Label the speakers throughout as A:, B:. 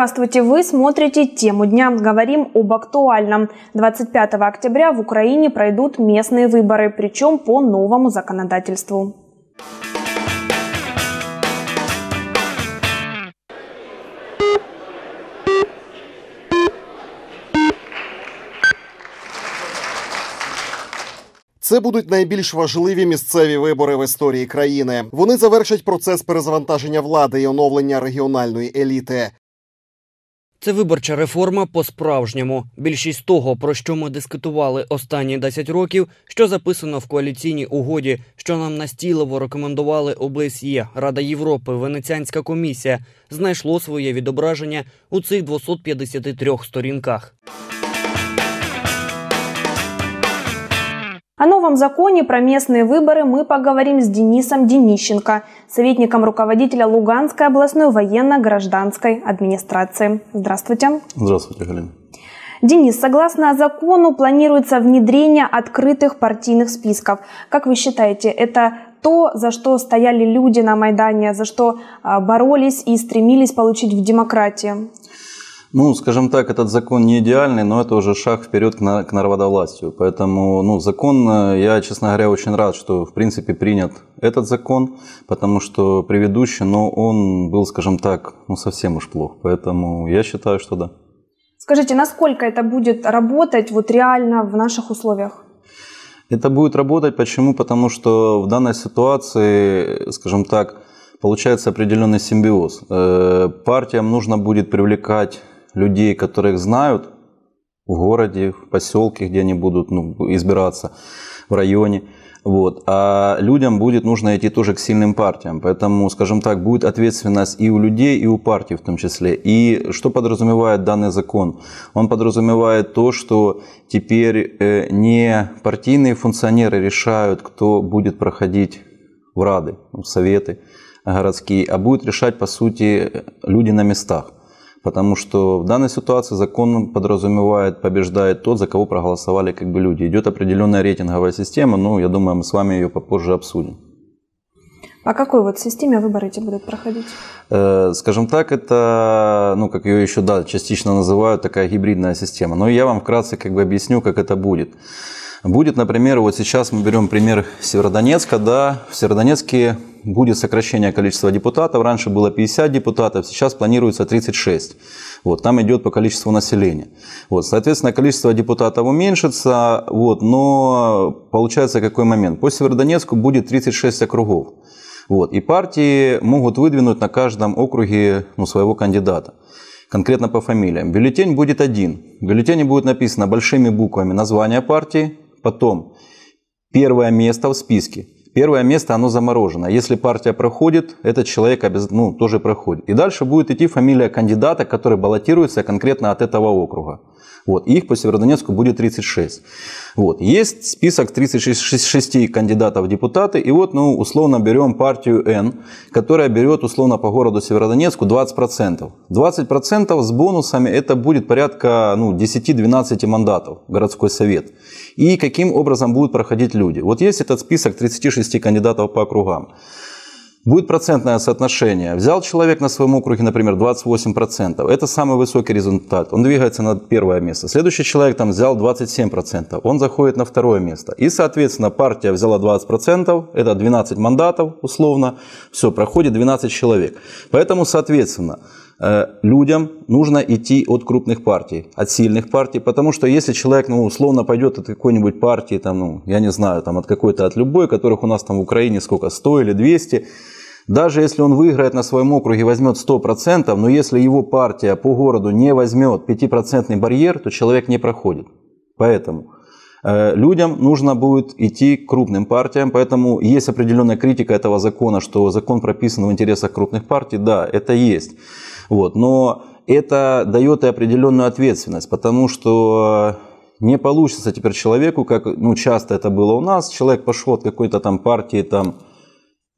A: Здравствуйте! Вы смотрите «Тему дня». Говорим об актуальном. 25 октября в Украине пройдут местные выборы, причем по новому законодательству. Це будуть найбільш важливі місцеві вибори в історії країни. Вони завершать процес перезавантаження влади і оновлення регіональної еліти. Це виборча реформа по-справжньому. Більшість того, про що ми дискутували останні 10 років, що записано в коаліційній угоді, що нам настійливо рекомендували ОБСЄ, Рада Європи, Венеціанська комісія, знайшло своє відображення у цих 253 сторінках. О новом законе про местные выборы мы поговорим с Денисом Денищенко, советником руководителя Луганской областной военно-гражданской администрации. Здравствуйте.
B: Здравствуйте, Галина.
A: Денис, согласно закону планируется внедрение открытых партийных списков. Как вы считаете, это то, за что стояли люди на Майдане, за что а, боролись и стремились получить в демократии?
B: Ну, скажем так, этот закон не идеальный, но это уже шаг вперед к, на, к народовластию. Поэтому, ну, закон, э, я, честно говоря, очень рад, что, в принципе, принят этот закон, потому что предыдущий, но он был, скажем так, ну, совсем уж плох. Поэтому я считаю, что да.
A: Скажите, насколько это будет работать вот реально в наших условиях?
B: Это будет работать, почему? Потому что в данной ситуации, скажем так, получается определенный симбиоз. Э, партиям нужно будет привлекать людей, которых знают в городе, в поселке, где они будут ну, избираться, в районе. Вот. А людям будет нужно идти тоже к сильным партиям. Поэтому, скажем так, будет ответственность и у людей, и у партий в том числе. И что подразумевает данный закон? Он подразумевает то, что теперь э, не партийные функционеры решают, кто будет проходить в Рады, в Советы городские, а будут решать, по сути, люди на местах. Потому что в данной ситуации закон подразумевает, побеждает тот, за кого проголосовали как бы люди. Идет определенная рейтинговая система, но ну, я думаю, мы с вами ее попозже обсудим.
A: По какой вот системе выборы эти будут проходить?
B: Э, скажем так, это, ну, как ее еще, да, частично называют, такая гибридная система. Но я вам вкратце как бы объясню, как это будет будет, например, вот сейчас мы берем пример Северодонецка, да, в Северодонецке будет сокращение количества депутатов, раньше было 50 депутатов, сейчас планируется 36. Вот, там идет по количеству населения. Вот, соответственно, количество депутатов уменьшится, вот, но получается какой момент? По Северодонецку будет 36 округов. Вот, и партии могут выдвинуть на каждом округе ну, своего кандидата конкретно по фамилиям. Бюллетень будет один. В бюллетене будет написано большими буквами название партии, потом первое место в списке. Первое место, оно заморожено. Если партия проходит, этот человек ну, тоже проходит. И дальше будет идти фамилия кандидата, который баллотируется конкретно от этого округа. Вот. Их по Северодонецку будет 36. Вот. Есть список 36 кандидатов в депутаты. И вот, ну, условно берем партию Н, которая берет, условно, по городу Северодонецку 20%. 20% с бонусами это будет порядка ну, 10-12 мандатов городской совет. И каким образом будут проходить люди. Вот есть этот список 36 кандидатов по округам. Будет процентное соотношение. Взял человек на своем округе, например, 28%. Это самый высокий результат. Он двигается на первое место. Следующий человек там взял 27%. Он заходит на второе место. И, соответственно, партия взяла 20%. Это 12 мандатов условно. Все, проходит 12 человек. Поэтому, соответственно, Э, людям нужно идти от крупных партий, от сильных партий, потому что если человек, ну, условно пойдет от какой-нибудь партии, там, ну, я не знаю, там, от какой-то, от любой, которых у нас там в Украине сколько, 100 или 200, даже если он выиграет на своем округе, возьмет 100%, но если его партия по городу не возьмет 5% барьер, то человек не проходит. Поэтому э, людям нужно будет идти к крупным партиям, поэтому есть определенная критика этого закона, что закон прописан в интересах крупных партий, да, это есть. Вот. Но это дает и определенную ответственность, потому что не получится теперь человеку, как ну, часто это было у нас, человек пошел от какой-то там партии, там,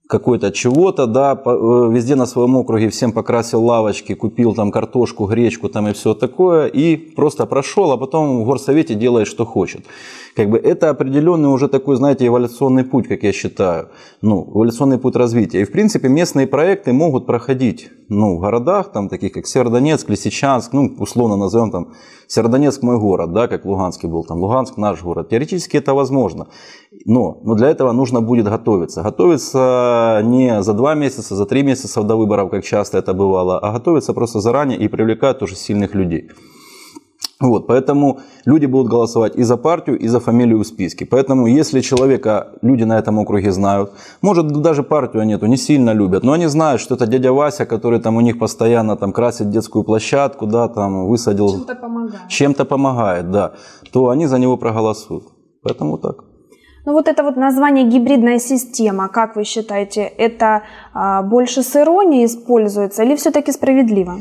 B: какой-то чего-то, да, э, везде на своем округе всем покрасил лавочки, купил там картошку, гречку там и все такое, и просто прошел, а потом в горсовете делает, что хочет. Как бы это определенный уже такой, знаете, эволюционный путь, как я считаю. Ну, эволюционный путь развития. И, в принципе, местные проекты могут проходить ну, в городах, там, таких как Северодонецк, Лисичанск, ну, условно назовем там Северодонецк мой город, да, как Луганский был, там, Луганск наш город. Теоретически это возможно. Но, но для этого нужно будет готовиться. Готовиться не за два месяца, за три месяца до выборов, как часто это бывало, а готовиться просто заранее и привлекать уже сильных людей. Вот, поэтому люди будут голосовать и за партию, и за фамилию в списке. Поэтому, если человека люди на этом округе знают, может даже партию нету, не сильно любят, но они знают, что это дядя Вася, который там у них постоянно там красит детскую площадку, да, там высадил. Чем-то помогает. Чем-то помогает, да. То они за него проголосуют. Поэтому так.
A: Ну вот это вот название гибридная система, как вы считаете, это а, больше с иронией используется или все-таки справедливо?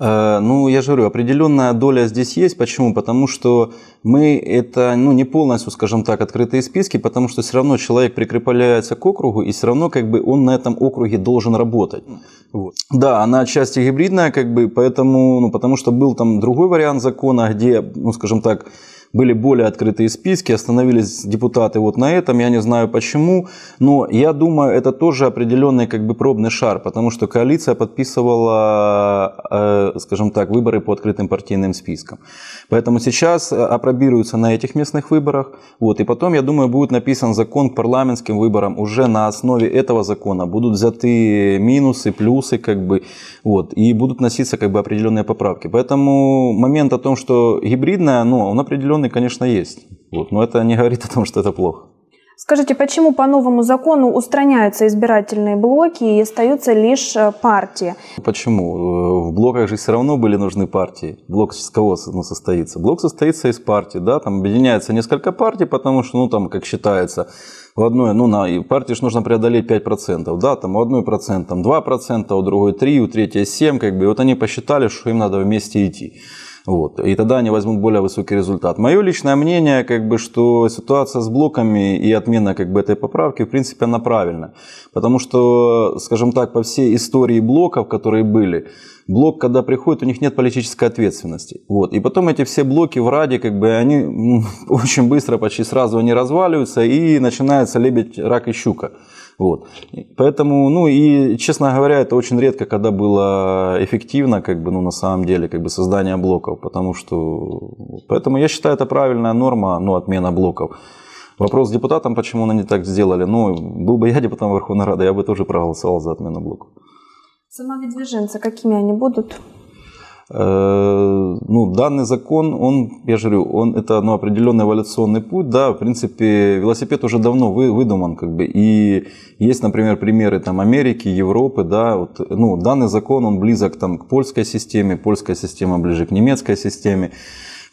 B: Э, ну, я же говорю, определенная доля здесь есть. Почему? Потому что мы это, ну, не полностью, скажем так, открытые списки, потому что все равно человек прикрепляется к округу, и все равно как бы он на этом округе должен работать. Вот. Да, она части гибридная, как бы, поэтому, ну, потому что был там другой вариант закона, где, ну, скажем так, были более открытые списки, остановились депутаты вот на этом, я не знаю почему, но я думаю, это тоже определенный как бы пробный шар, потому что коалиция подписывала, э, скажем так, выборы по открытым партийным спискам. Поэтому сейчас опробируются э, на этих местных выборах, вот, и потом, я думаю, будет написан закон к парламентским выборам, уже на основе этого закона будут взяты минусы, плюсы, как бы, вот, и будут носиться как бы определенные поправки. Поэтому момент о том, что гибридная, но ну, он определенный законы, конечно, есть. Вот, но это не говорит о том, что это плохо.
A: Скажите, почему по новому закону устраняются избирательные блоки и остаются лишь э, партии?
B: Почему? Э, в блоках же все равно были нужны партии. Блок с кого ну, состоится? Блок состоится из партий, да, там объединяется несколько партий, потому что, ну, там, как считается, в одной, ну, на партии же нужно преодолеть 5%, да, там у одной процент, там 2%, у другой 3, у третьей 7, как бы, и вот они посчитали, что им надо вместе идти. Вот. И тогда они возьмут более высокий результат. Мое личное мнение, как бы, что ситуация с блоками и отмена как бы, этой поправки, в принципе, она правильна. Потому что, скажем так, по всей истории блоков, которые были, блок, когда приходит, у них нет политической ответственности. Вот. И потом эти все блоки в Раде, как бы, они очень быстро, почти сразу они разваливаются и начинается лебедь, рак и щука. Вот. Поэтому, ну и, честно говоря, это очень редко, когда было эффективно, как бы, ну, на самом деле, как бы создание блоков, потому что, поэтому я считаю, это правильная норма, ну, отмена блоков. Вопрос депутатам, почему они так сделали. Ну, был бы я депутатом Верховной Рады, я бы тоже проголосовал за отмену блоков.
A: Сама Самовыдвиженцы, какими они будут?
B: Э, ну, данный закон, он, я же говорю, он, это ну, определенный эволюционный путь, да, в принципе, велосипед уже давно вы, выдуман, как бы, и есть, например, примеры там Америки, Европы, да, вот, ну, данный закон, он близок там к польской системе, польская система ближе к немецкой системе,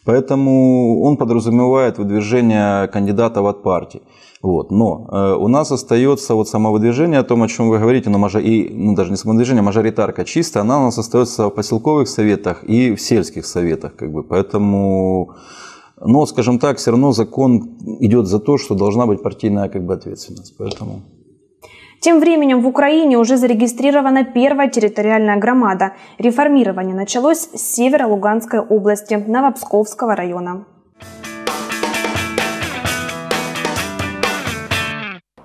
B: поэтому он подразумевает выдвижение кандидатов от партии. Вот. Но э, у нас остается вот самовыдвижение, о том, о чем вы говорите, но мажор... и, ну, даже не самовыдвижение, а мажоритарка чистая, она у нас остается в поселковых советах и в сельских советах. Как бы. Поэтому, но, скажем так, все равно закон идет за то, что должна быть партийная как бы, ответственность. Поэтому...
A: Тем временем в Украине уже зарегистрирована первая территориальная громада. Реформирование началось с севера Луганской
C: области, Новопсковского района.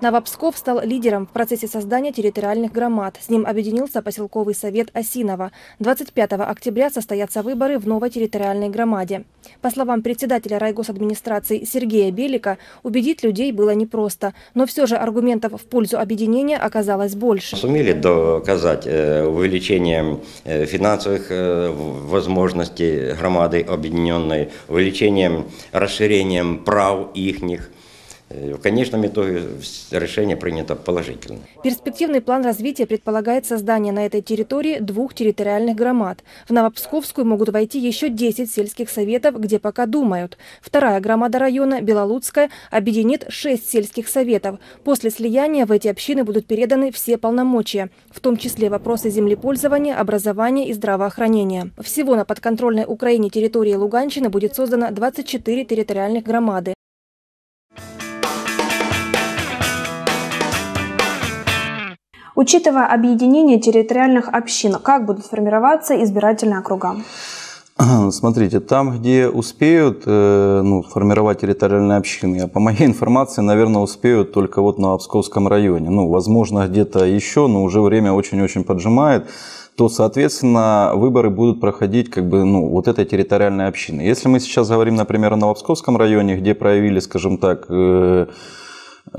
C: Новопсков стал лидером в процессе создания территориальных громад. С ним объединился поселковый совет Осинова. 25 октября состоятся выборы в новой территориальной громаде. По словам председателя райгосадминистрации Сергея Белика, убедить людей было непросто. Но все же аргументов в пользу объединения оказалось больше.
B: Сумели доказать э, увеличение э, финансовых э, возможностей громады объединенной, увеличением, расширением прав их Э, в конечном итоге решение принято положительно.
C: Перспективный план развития предполагает создание на этой территории двух территориальных громад. В Новопсковскую могут войти еще 10 сельских советов, где пока думают. Вторая громада района, Белолуцкая, объединит 6 сельских советов. После слияния в эти общины будут переданы все полномочия, в том числе вопросы землепользования, образования и здравоохранения. Всего на подконтрольной Украине территории Луганщины будет создано 24 территориальных громады.
A: Учитывая объединение территориальных общин, как будут формироваться избирательные округа?
B: Смотрите, там, где успеют э, ну, формировать территориальные общины, а по моей информации, наверное, успеют только вот на Обсковском районе. Ну, возможно, где-то еще, но уже время очень-очень поджимает то, соответственно, выборы будут проходить как бы, ну, вот этой территориальной общины. Если мы сейчас говорим, например, о Новопсковском районе, где проявили, скажем так, э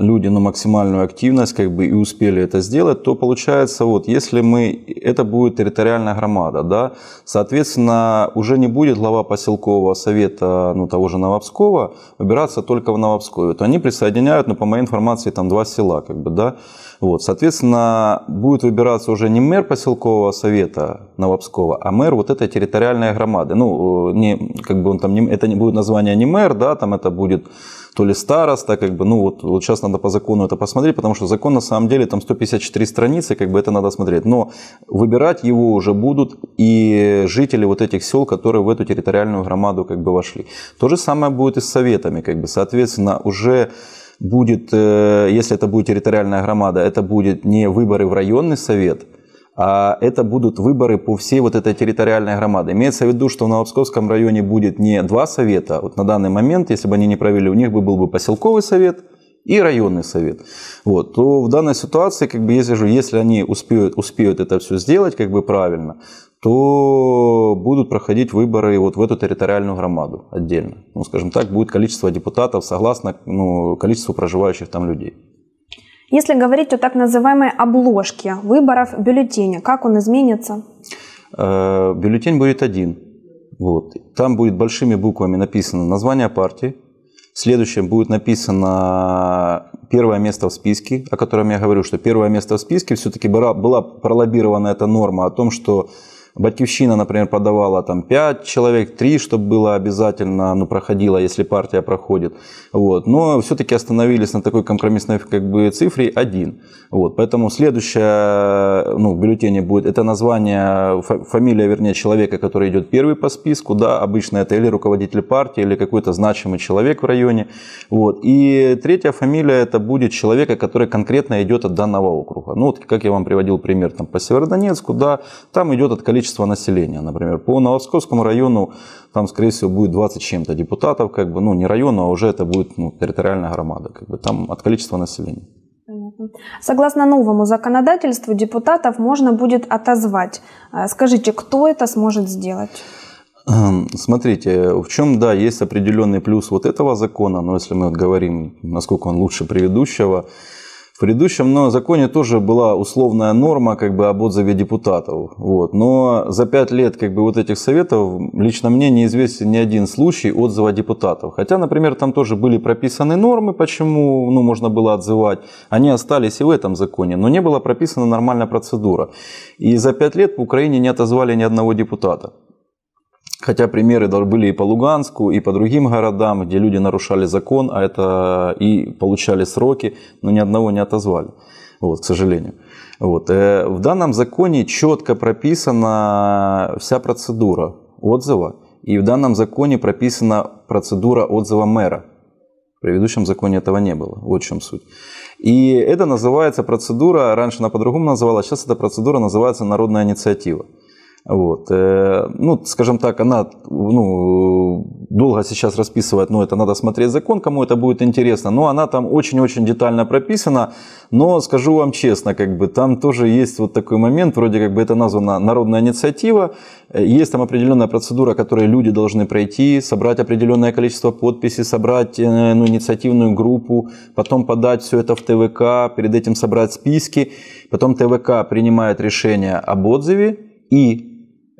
B: люди на максимальную активность как бы и успели это сделать, то получается вот, если мы, это будет территориальная громада, да, соответственно, уже не будет глава поселкового совета, ну, того же Новопскова, выбираться только в Новопскове, то они присоединяют, ну, по моей информации, там два села, как бы, да, вот, соответственно, будет выбираться уже не мэр поселкового совета Новопскова, а мэр вот этой территориальной громады, ну, э, не, как бы он там, не, это не будет название не мэр, да, там это будет то ли староста, как бы, ну вот, вот сейчас надо по закону это посмотреть, потому что закон на самом деле там 154 страницы, как бы это надо смотреть. Но выбирать его уже будут и жители вот этих сел, которые в эту территориальную громаду как бы вошли. То же самое будет и с советами, как бы, соответственно, уже будет, э, если это будет территориальная громада, это будет не выборы в районный совет – а это будут выборы по всей вот этой территориальной громаде. Имеется в виду, что в Новопсковском районе будет не два совета, вот на данный момент, если бы они не провели, у них бы был бы поселковый совет и районный совет. Вот, то в данной ситуации, как бы, если же, если они успеют, успеют это все сделать, как бы правильно, то будут проходить выборы вот в эту территориальную громаду отдельно. Ну, скажем так, будет количество депутатов согласно ну, количеству проживающих там людей.
A: Если говорить о так называемой обложке выборов бюллетеня, как он изменится?
B: Э, бюллетень будет один. Вот. Там будет большими буквами написано название партии, Следующим будет написано первое место в списке, о котором я говорю, что первое место в списке все-таки была пролоббирована эта норма о том, что Батькивщина, например, подавала там 5 человек, 3, чтобы было обязательно, ну, проходило, если партия проходит. Вот. Но все-таки остановились на такой компромиссной как бы, цифре 1. Вот. Поэтому следующее ну, в бюллетене будет это название, фамилия, вернее, человека, который идет первый по списку. Да, обычно это или руководитель партии, или какой-то значимый человек в районе. Вот. И третья фамилия это будет человека, который конкретно идет от данного округа. Ну, вот как я вам приводил пример там, по Северодонецку, да, там идет от количества количество населения, например. По Новосковскому району там, скорее всего, будет 20 чем-то депутатов, как бы, ну, не района, а уже это будет ну, территориальная громада, как бы, там от количества населения.
A: Согласно новому законодательству, депутатов можно будет отозвать. А, скажите, кто это сможет сделать?
B: Эм, смотрите, в чем, да, есть определенный плюс вот этого закона, но если мы говорим, насколько он лучше предыдущего, в предыдущем но законе тоже была условная норма как бы об отзыве депутатов. Вот. Но за пять лет как бы вот этих советов лично мне неизвестен ни один случай отзыва депутатов. Хотя, например, там тоже были прописаны нормы, почему ну, можно было отзывать. Они остались и в этом законе, но не была прописана нормальная процедура. И за пять лет в Украине не отозвали ни одного депутата. Хотя примеры были и по Луганску, и по другим городам, где люди нарушали закон, а это и получали сроки, но ни одного не отозвали. Вот, к сожалению. Вот. Э, в данном законе четко прописана вся процедура отзыва. И в данном законе прописана процедура отзыва мэра. В предыдущем законе этого не было. Вот в чем суть. И это называется процедура, раньше она по-другому называлась, сейчас эта процедура называется народная инициатива. Вот. Э, ну, скажем так, она ну, долго сейчас расписывает, но ну, это надо смотреть закон, кому это будет интересно, но она там очень-очень детально прописана, но скажу вам честно, как бы там тоже есть вот такой момент, вроде как бы это названа народная инициатива, есть там определенная процедура, которой люди должны пройти, собрать определенное количество подписей, собрать э, ну, инициативную группу, потом подать все это в ТВК, перед этим собрать списки, потом ТВК принимает решение об отзыве, и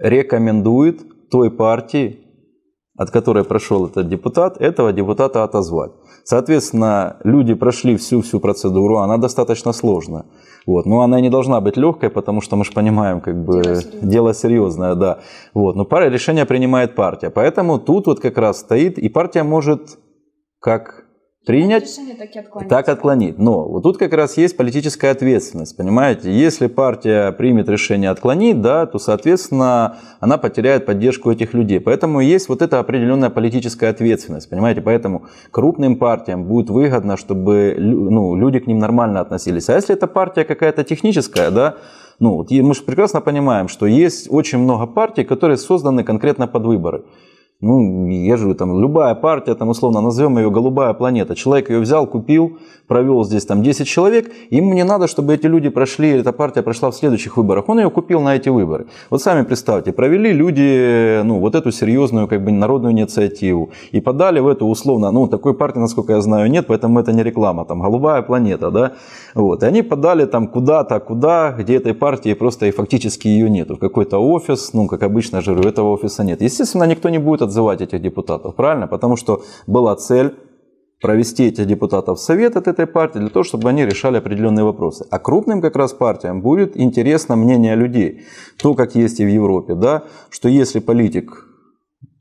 B: рекомендует той партии, от которой прошел этот депутат, этого депутата отозвать. Соответственно, люди прошли всю-всю процедуру, она достаточно сложная. Вот. Но она не должна быть легкой, потому что мы же понимаем, как бы дело, серьезное. дело серьезное, да. Вот. Но пара решения принимает партия. Поэтому тут вот как раз стоит, и партия может как принять,
A: так, отклонить. так
B: отклонить. Но вот тут как раз есть политическая ответственность, понимаете? Если партия примет решение отклонить, да, то, соответственно, она потеряет поддержку этих людей. Поэтому есть вот эта определенная политическая ответственность, понимаете? Поэтому крупным партиям будет выгодно, чтобы ну, люди к ним нормально относились. А если это партия какая-то техническая, да, ну, вот мы же прекрасно понимаем, что есть очень много партий, которые созданы конкретно под выборы. Ну, я же там, любая партия, там, условно, назовем ее «Голубая планета». Человек ее взял, купил, провел здесь там 10 человек, им не надо, чтобы эти люди прошли, эта партия прошла в следующих выборах. Он ее купил на эти выборы. Вот сами представьте, провели люди, ну, вот эту серьезную, как бы, народную инициативу и подали в эту, условно, ну, такой партии, насколько я знаю, нет, поэтому это не реклама, там, «Голубая планета», да, вот. И они подали там куда-то, куда, где этой партии просто и фактически ее нету, в какой-то офис, ну, как обычно, жиру, этого офиса нет. Естественно, никто не будет отзывать этих депутатов, правильно? Потому что была цель провести этих депутатов в совет от этой партии для того, чтобы они решали определенные вопросы. А крупным как раз партиям будет интересно мнение людей. То, как есть и в Европе, да, что если политик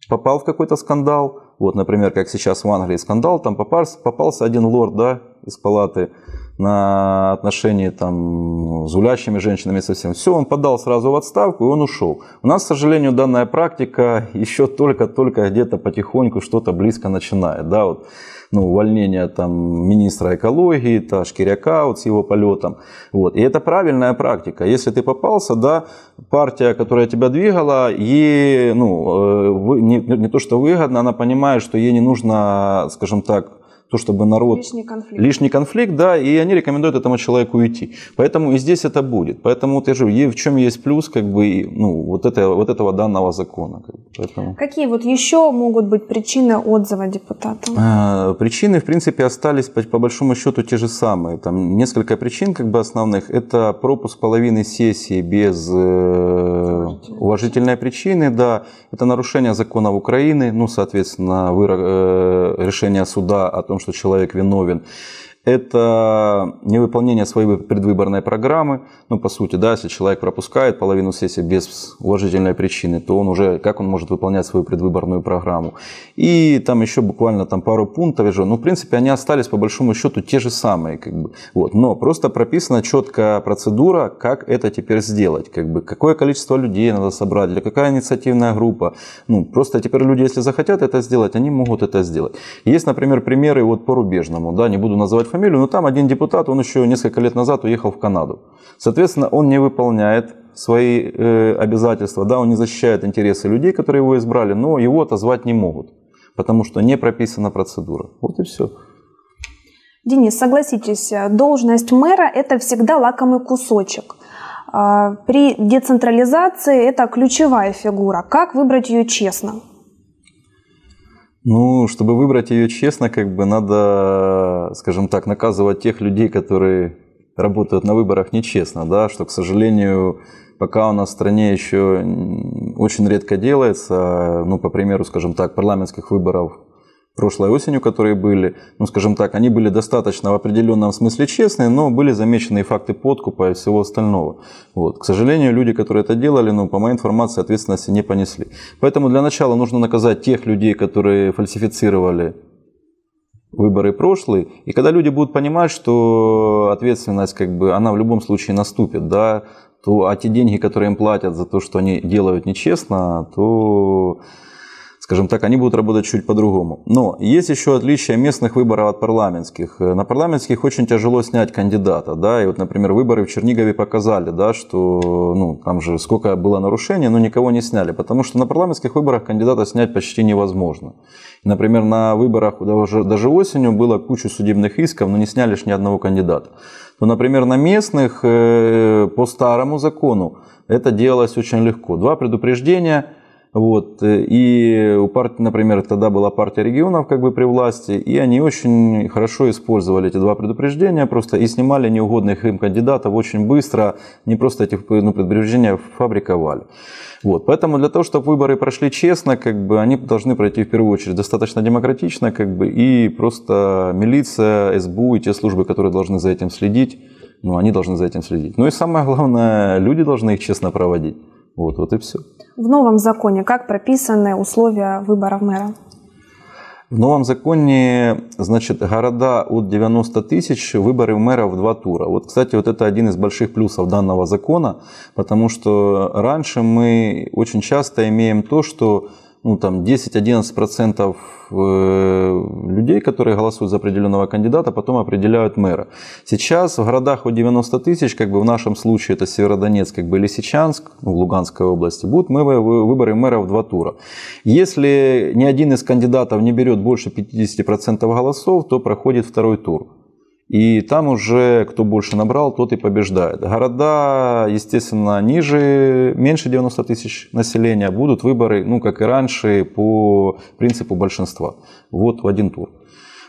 B: попал в какой-то скандал, вот, например, как сейчас в Англии скандал, там попался, попался один лорд, да, из палаты на отношении там с гулящими женщинами совсем. Все, он подал сразу в отставку, и он ушел. У нас, к сожалению, данная практика еще только-только где-то потихоньку что-то близко начинает, да, вот ну, увольнение там, министра экологии, та, Шкиряка вот, с его полетом. Вот. И это правильная практика. Если ты попался, да, партия, которая тебя двигала, ей ну, э, не, не то что выгодно, она понимает, что ей не нужно, скажем так, то, чтобы народ... Лишний конфликт. Лишний конфликт, да, и они рекомендуют этому человеку уйти. Поэтому и здесь это будет. Поэтому вот я же, в чем есть плюс, как бы, ну, вот, это, вот этого данного закона. Как бы, поэтому...
A: Какие вот еще могут быть причины отзыва депутата?
B: А, причины, в принципе, остались по, по большому счету те же самые. Там несколько причин, как бы, основных. Это пропуск половины сессии без э, уважительной причины, да. Это нарушение законов Украины, ну, соответственно, выра... э, решение суда о том, том, что человек виновен это невыполнение своей предвыборной программы. Ну, по сути, да, если человек пропускает половину сессии без уважительной причины, то он уже, как он может выполнять свою предвыборную программу? И там еще буквально там пару пунктов, же, ну, в принципе, они остались по большому счету те же самые, как бы, вот, но просто прописана четкая процедура, как это теперь сделать, как бы, какое количество людей надо собрать, для какая инициативная группа, ну, просто теперь люди, если захотят это сделать, они могут это сделать. Есть, например, примеры вот по рубежному, да, не буду называть фамилию, но там один депутат, он еще несколько лет назад уехал в Канаду. Соответственно, он не выполняет свои э, обязательства, да, он не защищает интересы людей, которые его избрали, но его отозвать не могут, потому что не прописана процедура. Вот и все.
A: Денис, согласитесь, должность мэра – это всегда лакомый кусочек. А, при децентрализации это ключевая фигура. Как выбрать ее честно?
B: Ну, чтобы выбрать ее честно, как бы надо, скажем так, наказывать тех людей, которые работают на выборах нечестно, да, что, к сожалению, пока у нас в стране еще очень редко делается, ну, по примеру, скажем так, парламентских выборов прошлой осенью, которые были, ну, скажем так, они были достаточно в определенном смысле честные, но были замечены и факты подкупа и всего остального. Вот. К сожалению, люди, которые это делали, ну, по моей информации, ответственности не понесли. Поэтому для начала нужно наказать тех людей, которые фальсифицировали выборы прошлые. И когда люди будут понимать, что ответственность, как бы, она в любом случае наступит, да, то а те деньги, которые им платят за то, что они делают нечестно, то Скажем так, они будут работать чуть по-другому. Но есть еще отличие местных выборов от парламентских. Э, на парламентских очень тяжело снять кандидата. Да? И вот, например, выборы в Чернигове показали, да, что ну, там же сколько было нарушений, но никого не сняли. Потому что на парламентских выборах кандидата снять почти невозможно. Например, на выборах даже, даже осенью было куча судебных исков, но не сняли ни одного кандидата. Но, ну, например, на местных э, по старому закону это делалось очень легко. Два предупреждения – вот. Э, и у партии, например, тогда была партия регионов как бы при власти, и они очень хорошо использовали эти два предупреждения просто и снимали неугодных им кандидатов очень быстро, не просто эти ну, предупреждения фабриковали. Вот. Поэтому для того, чтобы выборы прошли честно, как бы, они должны пройти в первую очередь достаточно демократично, как бы, и просто милиция, СБУ и те службы, которые должны за этим следить, ну, они должны за этим следить. Ну и самое главное, люди должны их честно проводить. Вот, вот и все.
A: В новом законе как прописаны условия выбора мэра?
B: В новом законе, значит, города от 90 тысяч, выборы мэра в два тура. Вот, кстати, вот это один из больших плюсов данного закона, потому что раньше мы очень часто имеем то, что ну, там 10-11% э, людей, которые голосуют за определенного кандидата, потом определяют мэра. Сейчас в городах от 90 тысяч, как бы в нашем случае это Северодонецк, как бы или Сечанск, ну, в Луганской области, будут выборы мэра в два тура. Если ни один из кандидатов не берет больше 50% голосов, то проходит второй тур. И там уже кто больше набрал, тот и побеждает. Города, естественно, ниже, меньше 90 тысяч населения. Будут выборы, ну, как и раньше, по принципу большинства. Вот в один тур.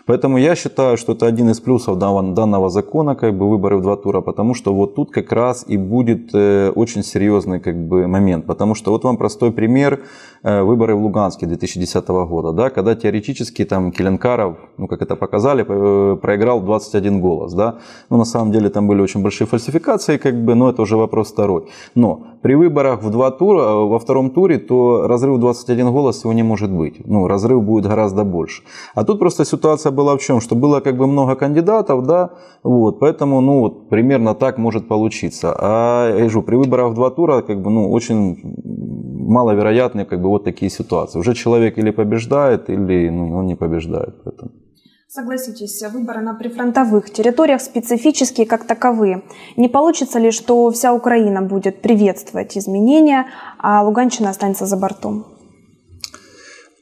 B: Поэтому я считаю, что это один из плюсов данного закона, как бы выборы в два тура, потому что вот тут как раз и будет э, очень серьезный как бы момент, потому что вот вам простой пример э, выборы в Луганске 2010 года, да, когда теоретически там Келенкаров, ну как это показали, э, проиграл 21 голос, да, но ну, на самом деле там были очень большие фальсификации, как бы, но это уже вопрос второй. Но при выборах в два тура, во втором туре, то разрыв 21 голос его не может быть, ну разрыв будет гораздо больше. А тут просто ситуация ситуация была в чем? Что было как бы много кандидатов, да, вот, поэтому, ну, вот, примерно так может получиться. А, я же при выборах в два тура, как бы, ну, очень маловероятные, как бы, вот такие ситуации. Уже человек или побеждает, или ну, он не побеждает. Поэтому.
A: Согласитесь, выборы на прифронтовых территориях специфические как таковые. Не получится ли, что вся Украина будет приветствовать изменения, а Луганщина останется за бортом?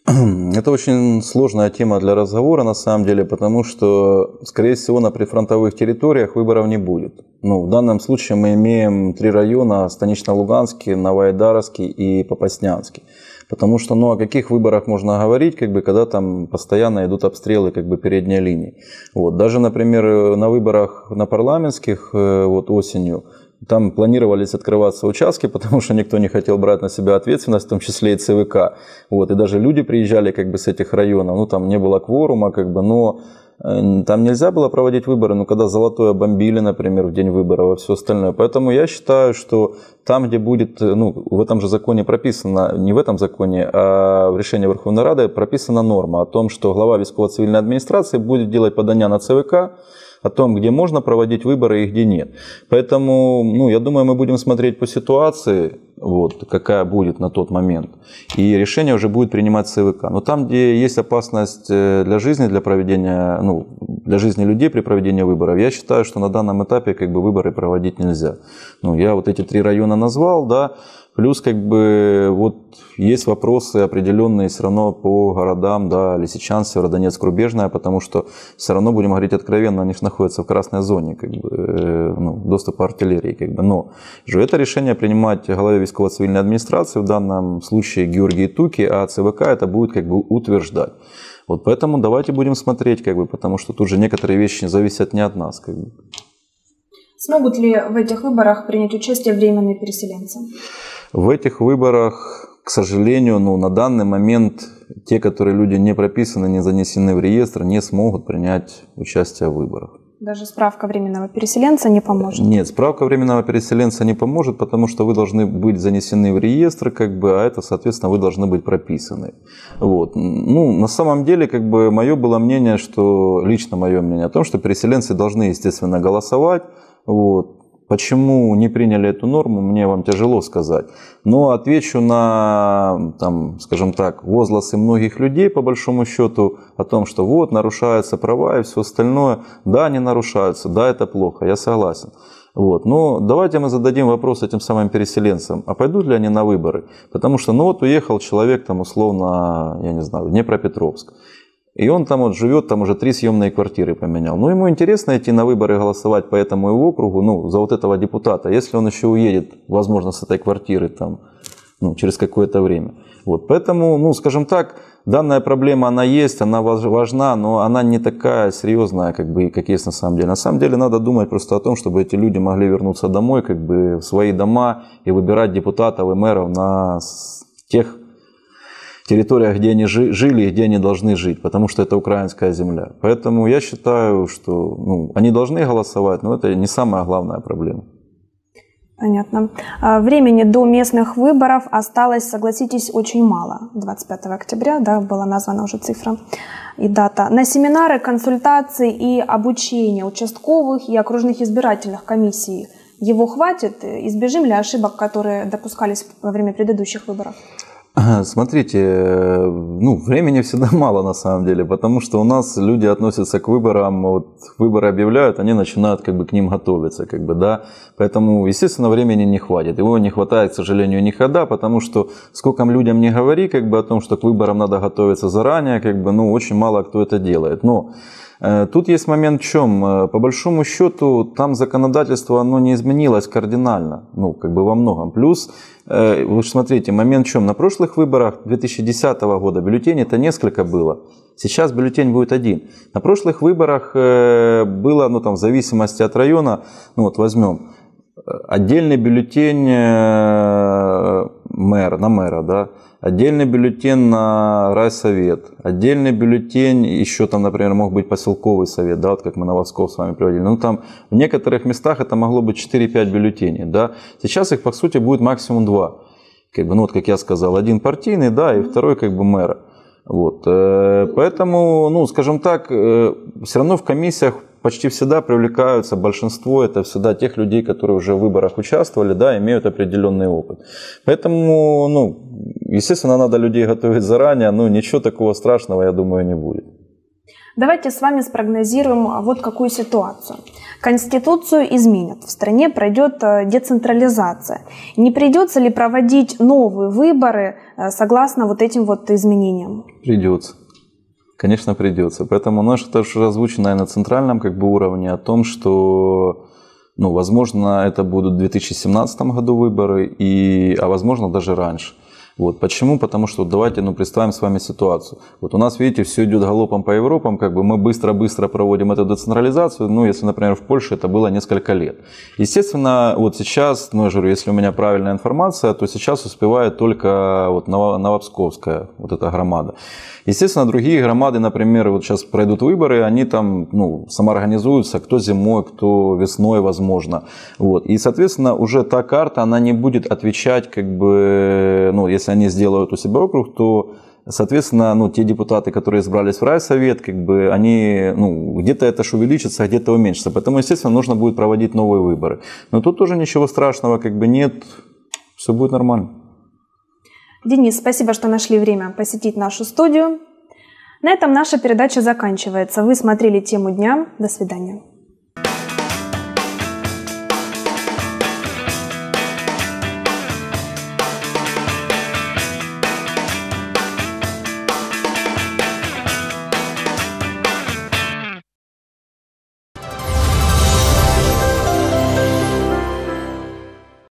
B: Это очень сложная тема для разговора, на самом деле, потому что, скорее всего, на прифронтовых территориях выборов не будет. Ну, в данном случае мы имеем три района – Станично-Луганский, Новоайдаровский и Попаснянский. Потому что, ну, о каких выборах можно говорить, как бы, когда там постоянно идут обстрелы, как бы, передней линии. Вот. Даже, например, на выборах на парламентских, э, вот, осенью, там планировались открываться участки, потому что никто не хотел брать на себя ответственность, в том числе и ЦВК. Вот. И даже люди приезжали как бы с этих районов, ну там не было кворума, как бы, но э, там нельзя было проводить выборы, но ну, когда золотое бомбили, например, в день выборов и все остальное. Поэтому я считаю, что там, где будет, э, ну, в этом же законе прописано, не в этом законе, а в решении Верховной Рады прописана норма о том, что глава військово-цивильной администрации будет делать подания на ЦВК, о том, где можно проводить выборы и где нет. Поэтому, ну, я думаю, мы будем смотреть по ситуации, вот, какая будет на тот момент. И решение уже будет принимать ЦВК. Но там, где есть опасность э, для жизни, для проведения, ну, для жизни людей при проведении выборов, я считаю, что на данном этапе как бы выборы проводить нельзя. Ну, я вот эти три района назвал, да, Плюс, как бы, вот есть вопросы определенные все равно по городам, да, Лисичан, Северодонецк, Рубежная, потому что все равно, будем говорить откровенно, они же находятся в красной зоне, как бы, э, ну, доступа артиллерии, как бы. Но же это решение принимать главе військово-цивильной администрации, в данном случае Георгий Туки, а ЦВК это будет, как бы, утверждать. Вот поэтому давайте будем смотреть, как бы, потому что тут же некоторые вещи зависят не от нас, как бы.
A: Смогут ли в этих выборах принять участие временные переселенцы?
B: В этих выборах, к сожалению, ну, на данный момент те, которые люди не прописаны, не занесены в реестр, не смогут принять участие в выборах.
A: Даже справка временного переселенца не поможет?
B: Нет, справка временного переселенца не поможет, потому что вы должны быть занесены в реестр, как бы, а это, соответственно, вы должны быть прописаны. Вот. Ну, на самом деле, как бы, мое было мнение, что, лично мое мнение о том, что переселенцы должны, естественно, голосовать, вот, Почему не приняли эту норму, мне вам тяжело сказать. Но отвечу на, там, скажем так, возгласы многих людей, по большому счету, о том, что вот, нарушаются права и все остальное. Да, они нарушаются, да, это плохо, я согласен. Вот. Но давайте мы зададим вопрос этим самым переселенцам, а пойдут ли они на выборы? Потому что, ну вот уехал человек, там, условно, я не знаю, в Днепропетровск. И он там вот живет, там уже три съемные квартиры поменял. Ну, ему интересно идти на выборы голосовать по этому его округу, ну, за вот этого депутата, если он еще уедет, возможно, с этой квартиры там, ну, через какое-то время. Вот, поэтому, ну, скажем так, данная проблема, она есть, она важна, но она не такая серьезная, как бы, как есть на самом деле. На самом деле надо думать просто о том, чтобы эти люди могли вернуться домой, как бы, в свои дома и выбирать депутатов и мэров на тех территориях, где они жили и где они должны жить, потому что это украинская земля. Поэтому я считаю, что ну, они должны голосовать, но это не самая главная проблема.
A: Понятно. А, времени до местных выборов осталось, согласитесь, очень мало. 25 октября да, была названа уже цифра и дата. На семинары, консультации и обучение участковых и окружных избирательных комиссий его хватит? Избежим ли ошибок, которые допускались во время предыдущих выборов?
B: Смотрите, э, ну, времени всегда мало на самом деле, потому что у нас люди относятся к выборам, вот выборы объявляют, они начинают как бы к ним готовиться, как бы, да, поэтому, естественно, времени не хватит, его не хватает, к сожалению, никогда, потому что сколько людям не говори, как бы, о том, что к выборам надо готовиться заранее, как бы, ну, очень мало кто это делает, но э, Тут есть момент в чем? Э, по большому счету, там законодательство, оно не изменилось кардинально, ну, как бы во многом. Плюс Э, Вы смотрите, момент в чем? На прошлых выборах 2010 года бюллетеней это несколько было. Сейчас бюллетень будет один. На прошлых выборах э, было, ну там, в зависимости от района, ну вот возьмем, э, отдельный бюллетень мэра, на мэра, да, Отдельный бюллетень на райсовет, отдельный бюллетень, еще там, например, мог быть поселковый совет, да, вот как мы на Восков с вами приводили, Ну, там в некоторых местах это могло быть 4-5 бюллетеней, да. Сейчас их, по сути, будет максимум 2. Как бы, ну, вот как я сказал, один партийный, да, и второй как бы мэра. Вот. Э, поэтому, ну, скажем так, э, все равно в комиссиях почти всегда привлекаются, большинство это всегда тех людей, которые уже в выборах участвовали, да, имеют определенный опыт. Поэтому, ну, естественно, надо людей готовить заранее, но ничего такого страшного, я думаю, не будет.
A: Давайте с вами спрогнозируем а, вот какую ситуацию. Конституцию изменят, в стране пройдет э, децентрализация. Не придется ли проводить новые выборы э, согласно вот этим вот изменениям?
B: Придется. Конечно, придется. Поэтому наш тоже озвучено, наверное, на центральном как бы, уровне о том, что, ну, возможно, это будут в 2017 году выборы, и, а возможно, даже раньше. Вот. Почему? Потому что давайте ну, представим с вами ситуацию. Вот у нас, видите, все идет галопом по Европам, как бы мы быстро-быстро проводим эту децентрализацию, ну, если, например, в Польше это было несколько лет. Естественно, вот сейчас, ну, я говорю, если у меня правильная информация, то сейчас успевает только вот Новопсковская вот эта громада. Естественно, другие громады, например, вот сейчас пройдут выборы, они там, ну, самоорганизуются, кто зимой, кто весной, возможно. Вот. И, соответственно, уже та карта, она не будет отвечать, как бы, ну, если если они сделают у себя округ, то Соответственно, ну, те депутаты, которые избрались в райсовет, как бы они, ну, где-то это же увеличится, а где-то уменьшится. Поэтому, естественно, нужно будет проводить новые выборы. Но тут тоже ничего страшного, как бы нет, все будет нормально.
A: Денис, спасибо, что нашли время посетить нашу студию. На этом наша передача заканчивается. Вы смотрели тему дня. До свидания.